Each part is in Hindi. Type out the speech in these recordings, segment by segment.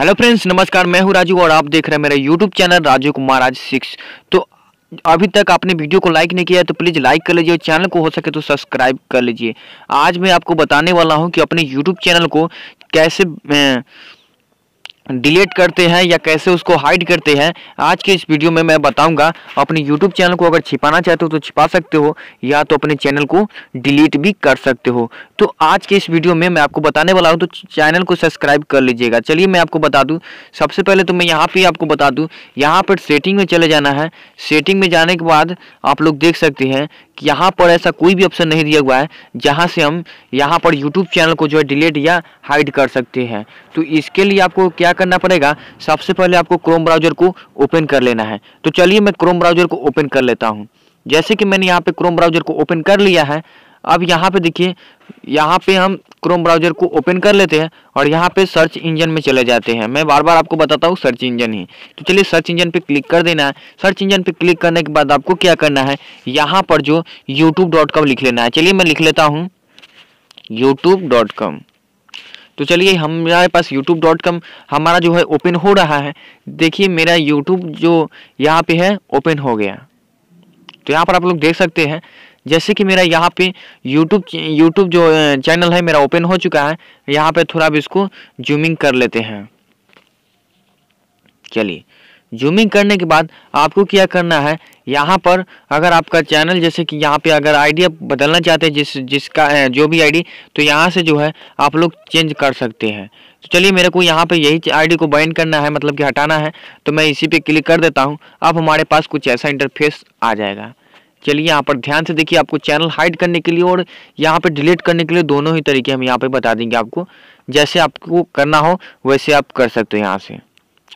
हेलो फ्रेंड्स नमस्कार मैं हूं राजू और आप देख रहे हैं मेरा YouTube channel Raju Kumar Raj six तो अभी तक आपने वीडियो को लाइक नहीं किया तो प्लीज़ लाइक कर लीजिए और चैनल को हो सके तो सब्सक्राइब कर लीजिए आज मैं आपको बताने वाला हूं कि अपने यूट्यूब चैनल को कैसे डिलीट करते हैं या कैसे उसको हाइड करते हैं आज के इस वीडियो में मैं बताऊंगा अपने यूट्यूब चैनल को अगर छिपाना चाहते हो तो छिपा सकते हो या तो अपने चैनल को डिलीट भी कर सकते हो तो आज के इस वीडियो में मैं आपको बताने वाला हूँ तो चैनल को सब्सक्राइब कर लीजिएगा चलिए मैं आपको बता दूँ सबसे पहले तो मैं यहाँ पर आपको बता दूँ यहाँ पर सेटिंग में चले जाना है सेटिंग में जाने के बाद आप लोग देख सकते हैं कि यहाँ पर ऐसा कोई भी ऑप्शन नहीं दिया हुआ है जहाँ से हम यहाँ पर यूट्यूब चैनल को जो है डिलीट या हाइड कर सकते हैं तो इसके लिए आपको क्या क्या करना पड़ेगा सबसे पहले आपको क्रोम ब्राउजर को ओपन कर लेना है तो चलिए मैं क्रोम ब्राउजर को ओपन कर लेता हूँ जैसे कि मैंने यहाँ पे क्रोम ब्राउजर को ओपन कर लिया है अब यहाँ पे देखिए यहाँ पे हम क्रोम ब्राउजर को ओपन कर लेते हैं और यहाँ पे सर्च इंजन में चले जाते हैं मैं बार बार आपको बताता हूँ सर्च इंजन ही तो चलिए सर्च इंजन पे क्लिक कर देना है सर्च इंजन पे क्लिक करने के बाद आपको क्या करना है यहाँ पर जो यूट्यूब लिख लेना है चलिए मैं लिख लेता हूँ यूट्यूब तो चलिए हमारे पास यूट्यूब डॉट कॉम हमारा जो है ओपन हो रहा है देखिए मेरा यूट्यूब जो यहाँ पे है ओपन हो गया तो यहाँ पर आप लोग देख सकते हैं जैसे कि मेरा यहाँ पे यूट्यूब यूट्यूब जो चैनल है मेरा ओपन हो चुका है यहाँ पर थोड़ा भी इसको जूमिंग कर लेते हैं चलिए जूमिंग करने के बाद आपको क्या करना है यहाँ पर अगर आपका चैनल जैसे कि यहाँ पे अगर आईडी आप बदलना चाहते हैं जिस जिसका जो भी आईडी तो यहाँ से जो है आप लोग चेंज कर सकते हैं तो चलिए मेरे को यहाँ पे यही आईडी को बाइंड करना है मतलब कि हटाना है तो मैं इसी पे क्लिक कर देता हूँ अब हमारे पास कुछ ऐसा इंटरफेस आ जाएगा चलिए यहाँ पर ध्यान से देखिए आपको चैनल हाइड करने के लिए और यहाँ पर डिलीट करने के लिए दोनों ही तरीके हम यहाँ पर बता देंगे आपको जैसे आपको करना हो वैसे आप कर सकते हो यहाँ से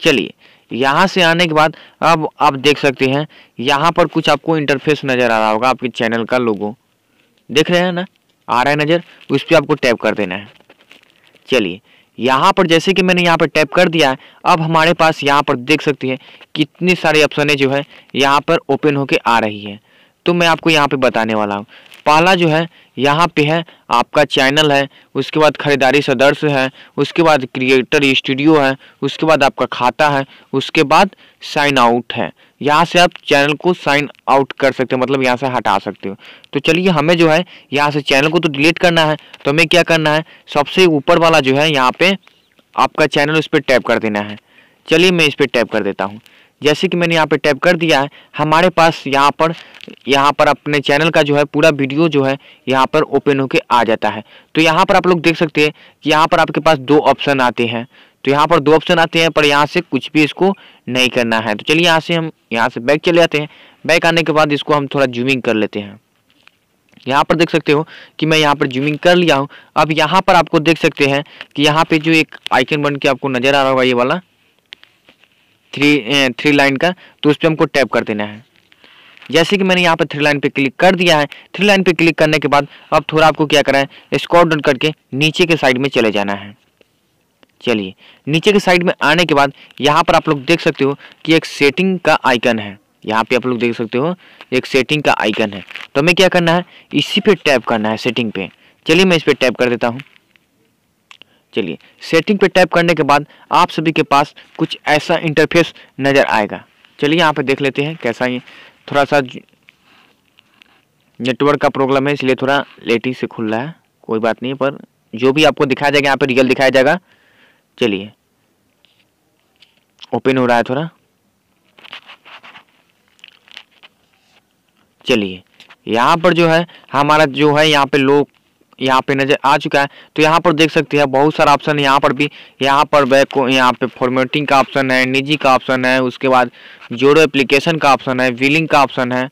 चलिए यहाँ से आने के बाद अब आप देख सकते हैं यहाँ पर कुछ आपको इंटरफेस नज़र आ रहा होगा आपके चैनल का लोगो देख रहे हैं ना आ रहा है नज़र उस पर आपको टैप कर देना है चलिए यहाँ पर जैसे कि मैंने यहाँ पर टैप कर दिया है अब हमारे पास यहाँ पर देख सकती है कितने सारे ऑप्शन जो है यहाँ पर ओपन होके आ रही है तो मैं आपको यहाँ पे बताने वाला हूँ पहला जो है यहाँ पे है आपका चैनल है उसके बाद खरीदारी सदस्य है उसके बाद क्रिएटर स्टूडियो है उसके बाद आपका खाता है उसके बाद साइन आउट है यहाँ से आप चैनल को साइन आउट कर सकते हो मतलब यहाँ से हटा सकते हो तो चलिए हमें जो है यहाँ से चैनल को तो डिलीट करना है तो हमें क्या करना है सबसे ऊपर वाला जो है यहाँ पे आपका चैनल उस पर टैप कर देना है चलिए मैं इस पर टैप कर देता हूँ जैसे कि मैंने यहाँ पे टैप कर दिया है हमारे पास यहाँ पर यहाँ पर अपने चैनल का जो है पूरा वीडियो जो है यहाँ पर ओपन होके आ जाता है तो यहाँ पर आप लोग देख सकते हैं कि यहाँ पर आपके पास दो ऑप्शन आते हैं तो यहाँ पर दो ऑप्शन आते हैं पर यहाँ से कुछ भी इसको नहीं करना है तो चलिए यहाँ से हम यहाँ से बैक चले जाते हैं बैक आने के बाद इसको हम थोड़ा जूमिंग कर लेते हैं यहाँ पर देख सकते हो कि मैं यहाँ पर जूमिंग कर लिया हूँ अब यहाँ पर आपको देख सकते हैं कि यहाँ पे जो एक आइकन बन के आपको नज़र आ रहा होगा ये वाला थ्री थ्री लाइन का तो उस पर हमको टैप कर देना है जैसे कि मैंने यहाँ पर थ्री लाइन पे क्लिक कर दिया है थ्री लाइन पे क्लिक करने के बाद अब थोड़ा आपको क्या करना है स्कॉट डॉट करके नीचे के साइड में चले जाना है चलिए नीचे के साइड में आने के बाद यहाँ पर आप लोग देख सकते हो कि एक सेटिंग का आइकन है यहाँ पे आप लोग देख सकते हो एक सेटिंग का आइकन है तो हमें क्या करना है इसी पे टैप करना है सेटिंग पे चलिए मैं इस पर टैप कर देता हूँ चलिए सेटिंग पे टैप करने के बाद आप सभी के पास कुछ ऐसा इंटरफेस नज़र आएगा चलिए यहाँ पे देख लेते हैं कैसा ये थोड़ा सा नेटवर्क का प्रॉब्लम है इसलिए थोड़ा लेटी से खुल रहा है कोई बात नहीं पर जो भी आपको दिखाया जाएगा यहाँ पर रियल दिखाया जाएगा चलिए ओपन हो रहा है थोड़ा चलिए यहाँ पर जो है हमारा जो है यहाँ पे लोग यहाँ पे नज़र आ चुका है तो यहाँ पर देख सकते हैं बहुत सारा ऑप्शन यहाँ पर भी यहाँ पर बैक को यहाँ पे फॉर्मेटिंग का ऑप्शन है निजी का ऑप्शन है उसके बाद जोड़ो एप्लीकेशन का ऑप्शन है विलिंग का ऑप्शन है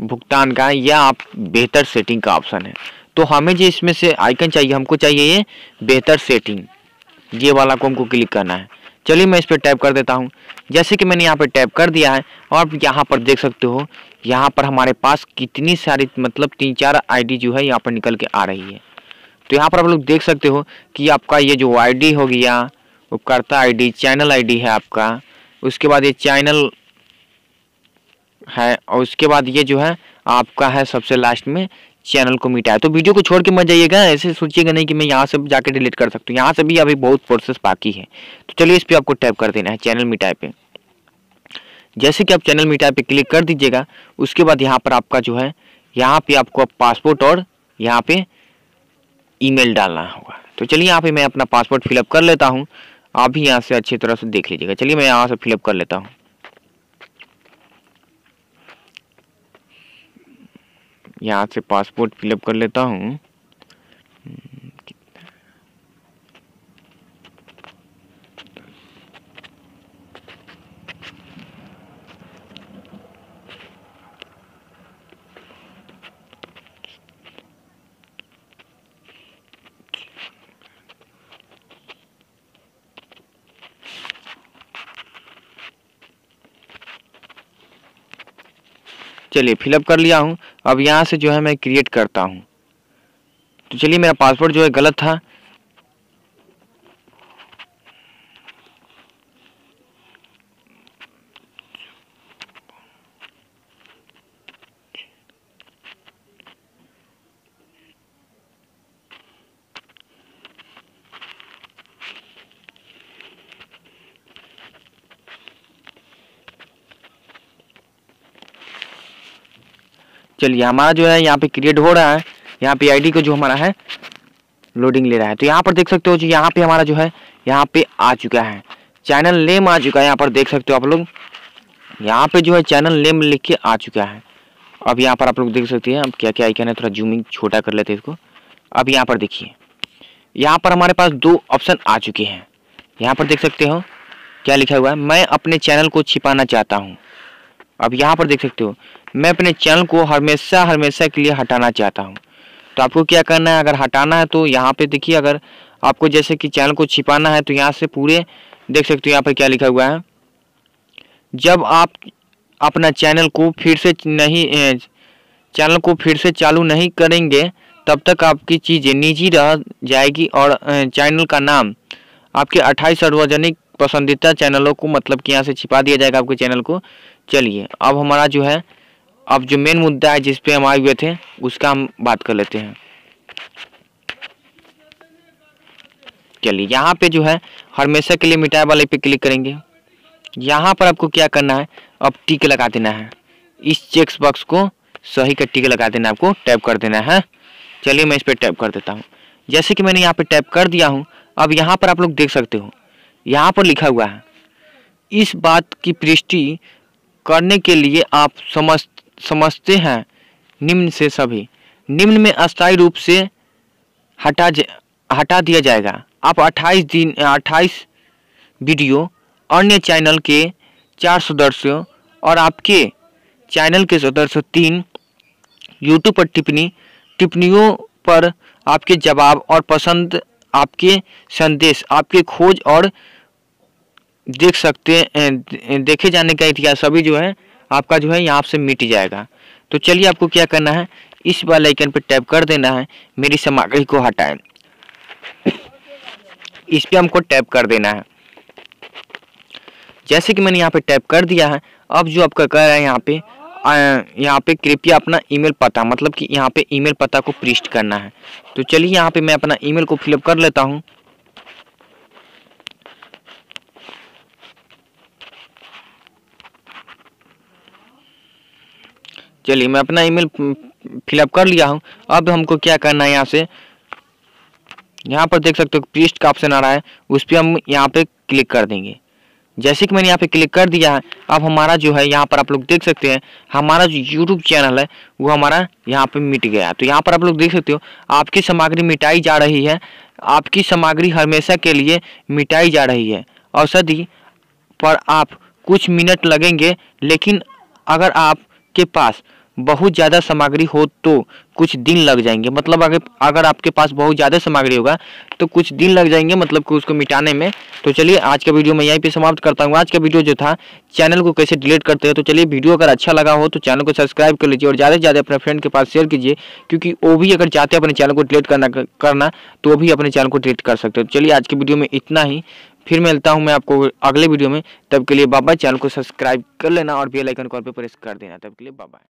भुगतान का या आप बेहतर सेटिंग का ऑप्शन है तो हमें जो इसमें से आइकन चाहिए हमको चाहिए ये बेहतर सेटिंग ये वाला को हमको क्लिक करना है चलिए मैं इस पर टैप कर देता हूँ जैसे कि मैंने यहाँ पर टैप कर दिया है और यहाँ पर देख सकते हो यहाँ पर हमारे पास कितनी सारी मतलब तीन चार आईडी जो है यहाँ पर निकल के आ रही है तो यहाँ पर आप लोग देख सकते हो कि आपका ये जो आईडी हो गया उपकर्ता आईडी चैनल आईडी है आपका उसके बाद ये चैनल है और उसके बाद ये जो है आपका है सबसे लास्ट में चैनल को मिटाया तो वीडियो को छोड़ के मत जाइएगा ऐसे सोचिएगा नहीं कि मैं यहाँ से जाके डिलीट कर सकता हूँ यहाँ से भी अभी बहुत प्रोसेस बाकी है तो चलिए इस पर आपको टैप कर देना है चैनल मिटाए पे जैसे कि आप चैनल मीटा पे क्लिक कर दीजिएगा उसके बाद यहाँ पर आपका जो है यहाँ पे आपको आप पासपोर्ट और यहाँ पे ईमेल डालना होगा तो चलिए यहाँ पे मैं अपना पासपोर्ट फिलअप कर लेता हूँ आप भी यहाँ से अच्छी तरह से देख लीजिएगा चलिए मैं यहाँ से फिलअप कर लेता हूँ यहाँ से पासपोर्ट फिलअप कर लेता हूँ चलिए फिलअप कर लिया हूँ अब यहाँ से जो है मैं क्रिएट करता हूँ तो चलिए मेरा पासवर्ड जो है गलत था चलिए हमारा जो है यहाँ पे क्रिएट हो रहा है यहाँ पे आईडी का जो हमारा है लोडिंग ले रहा है तो यहाँ पर देख सकते हो जो यहाँ पे हमारा जो है यहाँ पे आ चुका है चैनल नेम आ चुका है यहाँ पर देख सकते हो आप लोग यहाँ पे जो है चैनल नेम लिख के आ चुका है अब यहाँ पर आप लोग देख सकते हैं अब क्या क्या आइकन है थोड़ा जूमिंग छोटा कर लेते हैं इसको अब यहाँ पर देखिए यहाँ पर हमारे पास दो ऑप्शन आ चुके हैं यहाँ पर देख सकते हो क्या लिखा हुआ है मैं अपने चैनल को छिपाना चाहता हूँ अब यहाँ पर देख सकते हो मैं अपने चैनल को हमेशा हमेशा के लिए हटाना चाहता हूँ तो आपको क्या करना है अगर हटाना है तो यहाँ पे देखिए अगर आपको जैसे कि चैनल को छिपाना है तो यहाँ से पूरे देख सकते हो यहाँ पर क्या लिखा हुआ है जब आप अपना चैनल को फिर से नहीं चैनल को फिर से चालू नहीं करेंगे तब तक आपकी चीज़ें निजी रह जाएगी और चैनल का नाम आपके 28 सार्वजनिक पसंदीदा चैनलों को मतलब कि यहाँ से छिपा दिया जाएगा आपके चैनल को चलिए अब हमारा जो है अब जो मेन मुद्दा है जिस पे हम आए हुए थे उसका हम बात कर लेते हैं चलिए यहाँ पे जो है हमेशा के लिए मिटाई वाले पे क्लिक करेंगे यहाँ पर आपको क्या करना है अब टिक लगा देना है इस चेक्स बॉक्स को सही का टिक लगा देना आपको टैप कर देना है चलिए मैं इस पर टैप कर देता हूँ जैसे कि मैंने यहाँ पे टैप कर दिया हूँ अब यहाँ पर आप लोग देख सकते हो यहाँ पर लिखा हुआ है इस बात की पृष्टि करने के लिए आप समझ समझते हैं निम्न से सभी निम्न में अस्थायी रूप से हटा हटा दिया जाएगा आप 28 दिन 28 वीडियो अन्य चैनल के चार सदस्यों और आपके चैनल के सदस्य तीन यूट्यूब पर टिप्पणी टिप्पणियों पर आपके जवाब और पसंद आपके संदेश आपके खोज और देख सकते देखे जाने का इतिहास सभी जो है आपका जो है यहाँ आपसे मिट जाएगा तो चलिए आपको क्या करना है इस वाले आइकन पर टैप कर देना है मेरी सामग्री को हटाएं इस पर हमको टैप कर देना है जैसे कि मैंने यहाँ पे टैप कर दिया है अब जो आपका कह रहा है यहाँ पे यहाँ पे कृपया अपना ईमेल पता मतलब कि यहाँ पे ईमेल पता को प्रिस्ट करना है तो चलिए यहाँ पे मैं अपना ईमेल को फिलअप कर लेता हूँ चलिए मैं अपना ईमेल फिलअप कर लिया हूँ अब हमको क्या करना है यहाँ से यहाँ पर देख सकते हो पृष्ठ का ऑप्शन आ रहा है उस पर हम यहाँ पे क्लिक कर देंगे जैसे कि मैंने यहाँ पे क्लिक कर दिया है अब हमारा जो है यहाँ पर आप लोग देख सकते हैं हमारा जो यूट्यूब चैनल है वो हमारा यहाँ पे मिट गया तो यहाँ पर आप लोग देख सकते हो आपकी सामग्री मिटाई जा रही है आपकी सामग्री हमेशा के लिए मिटाई जा रही है औषधि पर आप कुछ मिनट लगेंगे लेकिन अगर आपके पास बहुत ज़्यादा सामग्री हो तो कुछ दिन लग जाएंगे मतलब अगर अगर आपके पास बहुत ज़्यादा सामग्री होगा तो कुछ दिन लग जाएंगे मतलब कि उसको मिटाने में तो चलिए आज का वीडियो मैं यहीं पे समाप्त करता हूँ आज का वीडियो जो था चैनल को कैसे डिलीट करते हैं तो चलिए वीडियो अगर अच्छा लगा हो तो चैनल को सब्सक्राइब कर लीजिए और ज़्यादा से ज़्यादा अपने फ्रेंड के पास शेयर कीजिए क्योंकि वो भी अगर चाहते हैं अपने चैनल को डिलीट करना करना तो वो भी अपने चैनल को डिलीट कर सकते हो तो चलिए आज के वीडियो में इतना ही फिर मिलता हूँ मैं आपको अगले वीडियो में तब के लिए बाबा चैनल को सब्सक्राइब कर लेना और बेल आइकन कॉल पे प्रेस कर देना तब के लिए बाबा